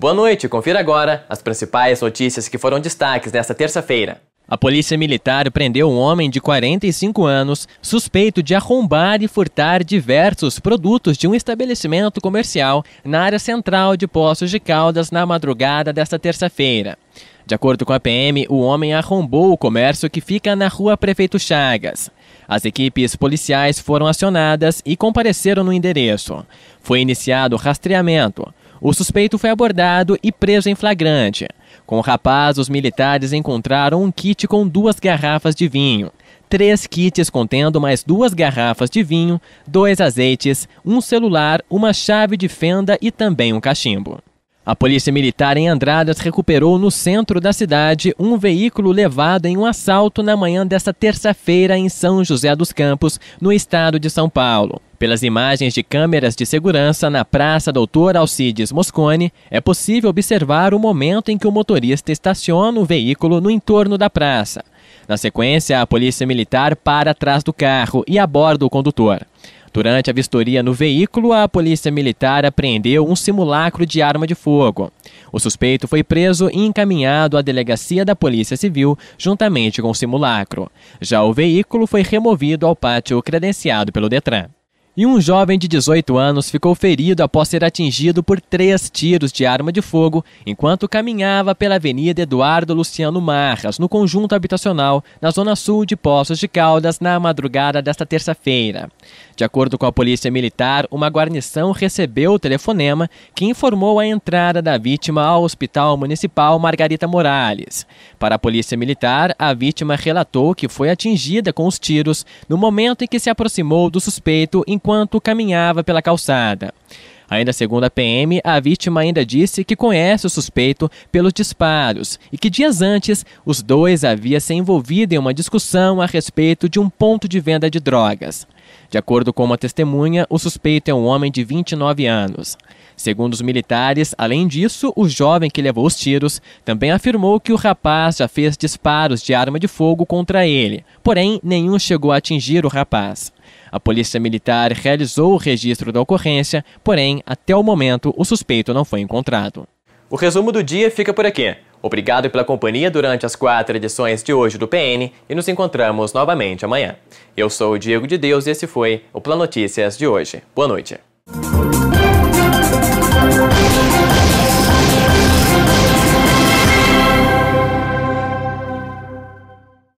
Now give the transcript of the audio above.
Boa noite, confira agora as principais notícias que foram destaques nesta terça-feira. A polícia militar prendeu um homem de 45 anos, suspeito de arrombar e furtar diversos produtos de um estabelecimento comercial na área central de Poços de Caldas na madrugada desta terça-feira. De acordo com a PM, o homem arrombou o comércio que fica na rua Prefeito Chagas. As equipes policiais foram acionadas e compareceram no endereço. Foi iniciado o rastreamento. O suspeito foi abordado e preso em flagrante. Com o rapaz, os militares encontraram um kit com duas garrafas de vinho, três kits contendo mais duas garrafas de vinho, dois azeites, um celular, uma chave de fenda e também um cachimbo. A polícia militar em Andradas recuperou no centro da cidade um veículo levado em um assalto na manhã desta terça-feira em São José dos Campos, no estado de São Paulo. Pelas imagens de câmeras de segurança na Praça Doutor Alcides Moscone, é possível observar o momento em que o motorista estaciona o veículo no entorno da praça. Na sequência, a polícia militar para atrás do carro e aborda o condutor. Durante a vistoria no veículo, a polícia militar apreendeu um simulacro de arma de fogo. O suspeito foi preso e encaminhado à delegacia da Polícia Civil, juntamente com o simulacro. Já o veículo foi removido ao pátio credenciado pelo Detran. E um jovem de 18 anos ficou ferido após ser atingido por três tiros de arma de fogo enquanto caminhava pela Avenida Eduardo Luciano Marras, no conjunto habitacional, na zona sul de Poços de Caldas, na madrugada desta terça-feira. De acordo com a Polícia Militar, uma guarnição recebeu o telefonema que informou a entrada da vítima ao Hospital Municipal Margarita Morales. Para a Polícia Militar, a vítima relatou que foi atingida com os tiros no momento em que se aproximou do suspeito enquanto caminhava pela calçada. Ainda segundo a PM, a vítima ainda disse que conhece o suspeito pelos disparos e que dias antes os dois haviam se envolvido em uma discussão a respeito de um ponto de venda de drogas. De acordo com uma testemunha, o suspeito é um homem de 29 anos. Segundo os militares, além disso, o jovem que levou os tiros também afirmou que o rapaz já fez disparos de arma de fogo contra ele, porém nenhum chegou a atingir o rapaz. A polícia militar realizou o registro da ocorrência, porém, até o momento, o suspeito não foi encontrado. O resumo do dia fica por aqui. Obrigado pela companhia durante as quatro edições de hoje do PN e nos encontramos novamente amanhã. Eu sou o Diego de Deus e esse foi o Planotícias Notícias de hoje. Boa noite.